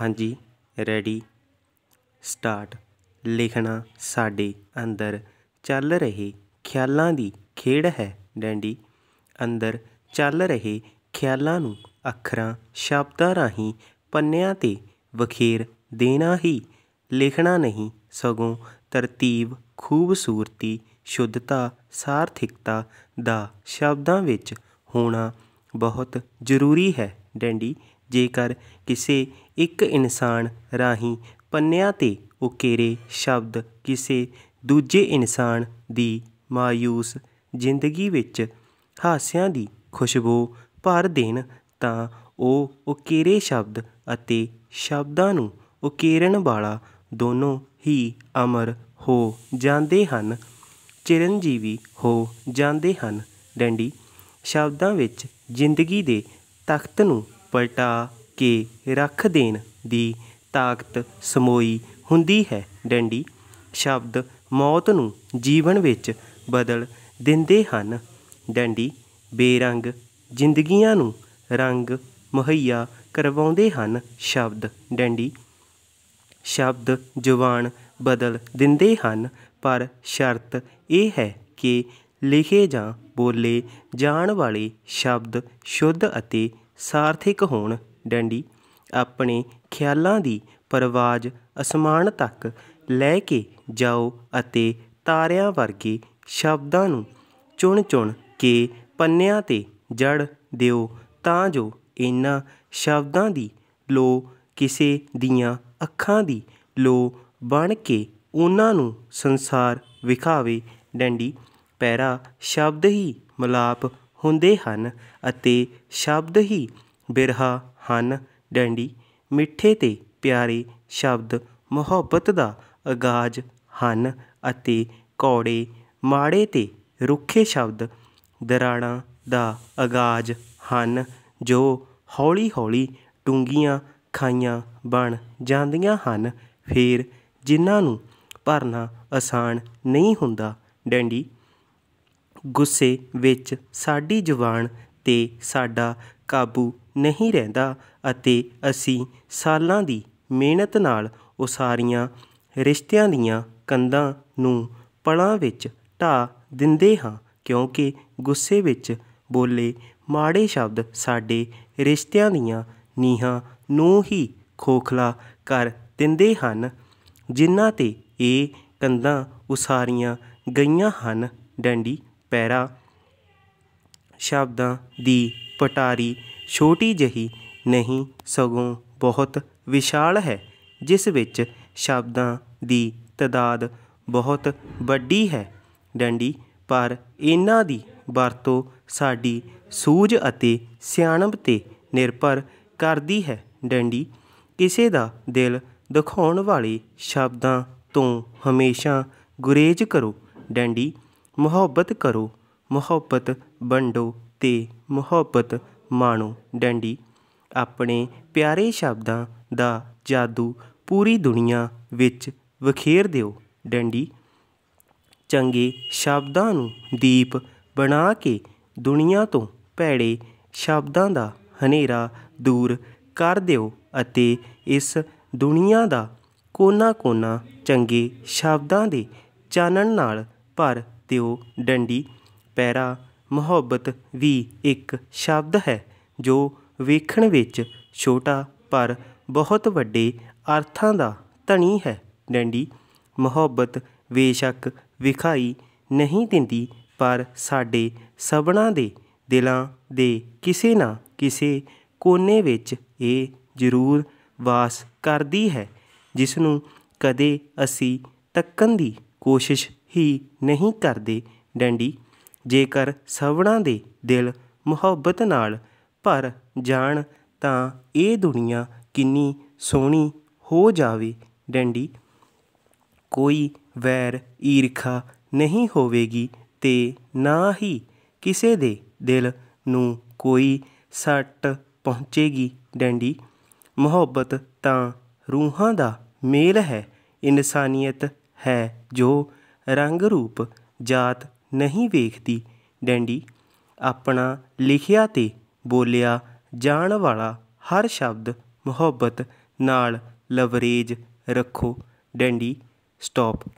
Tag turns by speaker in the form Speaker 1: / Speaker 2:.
Speaker 1: ਹਾਂਜੀ ready start ਲਿਖਣਾ ਸਾਡੇ ਅੰਦਰ ਚੱਲ ਰਹੇ ਖਿਆਲਾਂ ਦੀ ਖੇਡ ਹੈ ਡੈਂਡੀ ਅੰਦਰ ਚੱਲ ਰਹੇ ਖਿਆਲਾਂ ਨੂੰ ਅੱਖਰਾਂ ਸ਼ਬਦਾਂ ਰਾਹੀਂ ਪੰਨਿਆਂ ਤੇ ਵਖੇਰ ਦੇਣਾ ਹੀ ਲਿਖਣਾ ਨਹੀਂ ਸਗੋਂ ਤਰਤੀਬ ਖੂਬਸੂਰਤੀ ਸ਼ੁੱਧਤਾ ਸਾਰਥਿਕਤਾ ਦਾ ਸ਼ਬਦਾਂ ਵਿੱਚ ਹੋਣਾ ਬਹੁਤ ਜ਼ਰੂਰੀ ਹੈ ਡੈਂਡੀ ਜੇਕਰ ਕਿਸੇ ਇੱਕ ਇਨਸਾਨ ਰਾਹੀਂ ਪੰਨਿਆਂ 'ਤੇ ਉਕੇਰੇ ਸ਼ਬਦ ਕਿਸੇ ਦੂਜੇ ਇਨਸਾਨ ਦੀ ਮਾਇੂਸ ਜ਼ਿੰਦਗੀ ਵਿੱਚ ਹਾਸਿਆਂ ਦੀ ਖੁਸ਼ਬੂ ਭਰ ਦੇਣ ਤਾਂ ਉਹ ਉਕੇਰੇ ਸ਼ਬਦ ਅਤੇ ਸ਼ਬਦਾਂ ਨੂੰ ਉਕੇਰਨ ਵਾਲਾ ਦੋਨੋਂ ਹੀ ਅਮਰ ਹੋ ਜਾਂਦੇ ਹਨ ਚਿਰਨਜੀਵੀ ਹੋ ਜਾਂਦੇ ਹਨ ਡੈਂਡੀ ਸ਼ਬਦਾਂ ਵਿੱਚ ਜ਼ਿੰਦਗੀ ਦੇ ਤਖਤ ਨੂੰ ਪਲਟਾ ਕੇ ਰੱਖ ਦੇਣ ਦੀ ਤਾਕਤ ਸਮੋਈ ਹੁੰਦੀ ਹੈ ਡੰਡੀ ਸ਼ਬਦ ਮੌਤ ਨੂੰ ਜੀਵਨ ਵਿੱਚ ਬਦਲ ਦਿੰਦੇ ਹਨ ਡੰਡੀ ਬੇਰੰਗ ਜ਼ਿੰਦਗੀਆਂ ਨੂੰ ਰੰਗ ਮੁਹੱਈਆ ਕਰਵਾਉਂਦੇ ਹਨ ਸ਼ਬਦ ਡੰਡੀ ਸ਼ਬਦ ਜ਼ੁਬਾਨ ਬਦਲ ਦਿੰਦੇ ਹਨ ਪਰ ਸ਼ਰਤ ਇਹ ਹੈ ਕਿ ਲਿਖੇ ਜਾਂ ਬੋਲੇ ਜਾਣ ਵਾਲੇ ਸ਼ਬਦ ਸ਼ੁੱਧ ਅਤੇ ਸਾਰਥਿਕ ਹੋਣ ਡੰਡੀ ਆਪਣੇ ਖਿਆਲਾਂ ਦੀ ਪਰਵਾਜ਼ ਅਸਮਾਨ ਤੱਕ ਲੈ ਕੇ ਜਾਓ ਅਤੇ ਤਾਰਿਆਂ ਵਰਗੇ ਸ਼ਬਦਾਂ ਨੂੰ ਚੁਣ ਚੁਣ ਕੇ ਪੰਨਿਆਂ 'ਤੇ ਜੜ ਦਿਓ ਤਾਂ ਜੋ ਇਨ੍ਹਾਂ ਸ਼ਬਦਾਂ ਦੀ ਲੋ ਕਿਸੇ ਦੀਆਂ ਅੱਖਾਂ ਦੀ ਲੋ ਬਣ ਕੇ ਉਹਨਾਂ ਨੂੰ ਸੰਸਾਰ ਵਿਖਾਵੇ ਡੰਡੀ ਪੈਰਾ ਸ਼ਬਦ ਹੀ ਮਲਾਪ ਹੁੰਦੇ ਹਨ ਅਤੇ ਸ਼ਬਦ ਹੀ ਬਿਰਹਾ ਹਨ ਡੰਡੀ ਮਿੱਠੇ ਤੇ ਪਿਆਰੇ ਸ਼ਬਦ ਮੁਹੱਬਤ ਦਾ ਆਗਾਜ਼ ਹਨ ਅਤੇ ਕੌੜੇ ਮਾੜੇ ਤੇ ਰੁੱਖੇ ਸ਼ਬਦ ਦਰਾਣਾ ਦਾ ਆਗਾਜ਼ ਹਨ ਜੋ ਹੌਲੀ-ਹੌਲੀ ਡੂੰਗੀਆਂ ਖਾਈਆਂ ਬਣ ਜਾਂਦੀਆਂ ਹਨ ਫੇਰ ਜਿਨ੍ਹਾਂ ਨੂੰ ਭਰਨਾ ਆਸਾਨ ਨਹੀਂ ਹੁੰਦਾ ਡੰਡੀ ਗੁੱਸੇ ਵਿੱਚ ਸਾਡੀ ਜ਼ੁਬਾਨ 'ਤੇ ਸਾਡਾ ਕਾਬੂ ਨਹੀਂ ਰਹਿੰਦਾ ਅਤੇ ਅਸੀਂ ਸਾਲਾਂ ਦੀ ਮਿਹਨਤ ਨਾਲ ਉਸਾਰੀਆਂ ਰਿਸ਼ਤਿਆਂ ਦੀਆਂ ਕੰਧਾਂ ਨੂੰ ਪਲਾਂ ਵਿੱਚ ਢਾਹ ਦਿੰਦੇ ਹਾਂ ਕਿਉਂਕਿ ਗੁੱਸੇ ਵਿੱਚ ਬੋਲੇ ਮਾੜੇ ਸ਼ਬਦ ਸਾਡੇ ਰਿਸ਼ਤਿਆਂ ਦੀਆਂ ਨੀਹਾਂ ਨੂੰ ਹੀ ਖੋਖਲਾ ਕਰ ਦਿੰਦੇ ਹਨ ਜਿਨ੍ਹਾਂ ਤੇ ਇਹ ਕੰਧਾਂ ਉਸਾਰੀਆਂ ਗਈਆਂ ਹਨ ਡੰਡੀ ਪੈਰਾ ਸ਼ਬਦਾਂ ਦੀ ਪਟਾਰੀ ਛੋਟੀ ਜਹੀ ਨਹੀਂ ਸਗੋਂ ਬਹੁਤ ਵਿਸ਼ਾਲ ਹੈ ਜਿਸ ਵਿੱਚ ਸ਼ਬਦਾਂ ਦੀ ਤਦਾਦ ਬਹੁਤ ਵੱਡੀ ਹੈ ਡੰਡੀ ਪਰ ਇਹਨਾਂ ਦੀ ਵਰਤੋਂ ਸਾਡੀ ਸੂਝ ਅਤੇ ਸਿਆਣਪ ਤੇ ਨਿਰਭਰ ਕਰਦੀ ਹੈ ਡੰਡੀ ਕਿਸੇ ਦਾ ਦਿਲ ਦਿਖਾਉਣ ਵਾਲੇ ਸ਼ਬਦਾਂ ਤੋਂ ਹਮੇਸ਼ਾ ਗੁਰੇਜ ਕਰੋ ਡੰਡੀ ਮੁਹੱਬਤ ਕਰੋ ਮੁਹੱਬਤ ਵੰਡੋ ਤੇ ਮੁਹੱਬਤ ਮਾਣੋ ਡੈਂਡੀ ਆਪਣੇ ਪਿਆਰੇ ਸ਼ਬਦਾਂ ਦਾ ਜਾਦੂ ਪੂਰੀ ਦੁਨੀਆ ਵਿੱਚ ਵਿਖੇਰ ਦਿਓ ਡੈਂਡੀ ਚੰਗੇ ਸ਼ਬਦਾਂ ਨੂੰ ਦੀਪ ਬਣਾ ਕੇ ਦੁਨੀਆ ਤੋਂ ਭੈੜੇ ਸ਼ਬਦਾਂ ਦਾ ਹਨੇਰਾ ਦੂਰ ਕਰ ਦਿਓ ਅਤੇ ਇਸ ਦੁਨੀਆ ਦਾ ਕੋਨਾ-ਕੋਨਾ ਚੰਗੇ ਸ਼ਬਦਾਂ ਦੇ ਚਾਨਣ ਨਾਲ ਭਰ ਦਿਓ ਡੰਡੀ ਪੈਰਾ ਮੁਹੱਬਤ ਵੀ ਇੱਕ ਸ਼ਬਦ ਹੈ ਜੋ ਵੇਖਣ ਵਿੱਚ ਛੋਟਾ ਪਰ ਬਹੁਤ ਵੱਡੇ ਅਰਥਾਂ ਦਾ ਧਣੀ ਹੈ ਡੰਡੀ ਮੁਹੱਬਤ ਵੇਸ਼ੱਕ ਵਿਖਾਈ ਨਹੀਂ ਦਿੰਦੀ ਪਰ ਸਾਡੇ ਸਭਨਾ ਦੇ ਦਿਲਾਂ ਦੇ ਕਿਸੇ ਨਾ ਕਿਸੇ ਕੋਨੇ ਵਿੱਚ ਇਹ ਜ਼ਰੂਰ ਵਾਸ ਕਰਦੀ ਹੈ ਜਿਸ ਨੂੰ ਕਦੇ ਅਸੀਂ ਤੱਕਣ ਦੀ ਕੋਸ਼ਿਸ਼ ਹੀ ਨਹੀਂ ਕਰਦੇ ਡੈਂਡੀ ਜੇਕਰ ਸਵਣਾ ਦੇ ਦਿਲ ਮੁਹੱਬਤ ਨਾਲ ਭਰ ਜਾਣ ਤਾਂ ਇਹ ਦੁਨੀਆ ਕਿੰਨੀ ਸੋਹਣੀ ਹੋ ਜਾਵੇ ਡੈਂਡੀ ਕੋਈ ਵੈਰ ਈਰਖਾ ਨਹੀਂ ਹੋਵੇਗੀ ਤੇ ਨਾ ਹੀ ਕਿਸੇ ਦੇ ਦਿਲ ਨੂੰ ਕੋਈ ਸੱਟ ਪਹੁੰਚੇਗੀ ਡੈਂਡੀ ਮੁਹੱਬਤ ਤਾਂ ਰੂਹਾਂ ਦਾ ਮੇਲ ਹੈ ਇਨਸਾਨੀਅਤ ਹੈ ਜੋ ਰੰਗ ਰੂਪ ਜਾਤ ਨਹੀਂ ਵੇਖਦੀ ਡੈਂਡੀ ਆਪਣਾ ਲਿਖਿਆ ਤੇ ਬੋਲਿਆ ਜਾਣ ਵਾਲਾ ਹਰ ਸ਼ਬਦ ਮੁਹੱਬਤ ਨਾਲ ਲਵਰੇਜ ਰੱਖੋ ਡੈਂਡੀ ਸਟਾਪ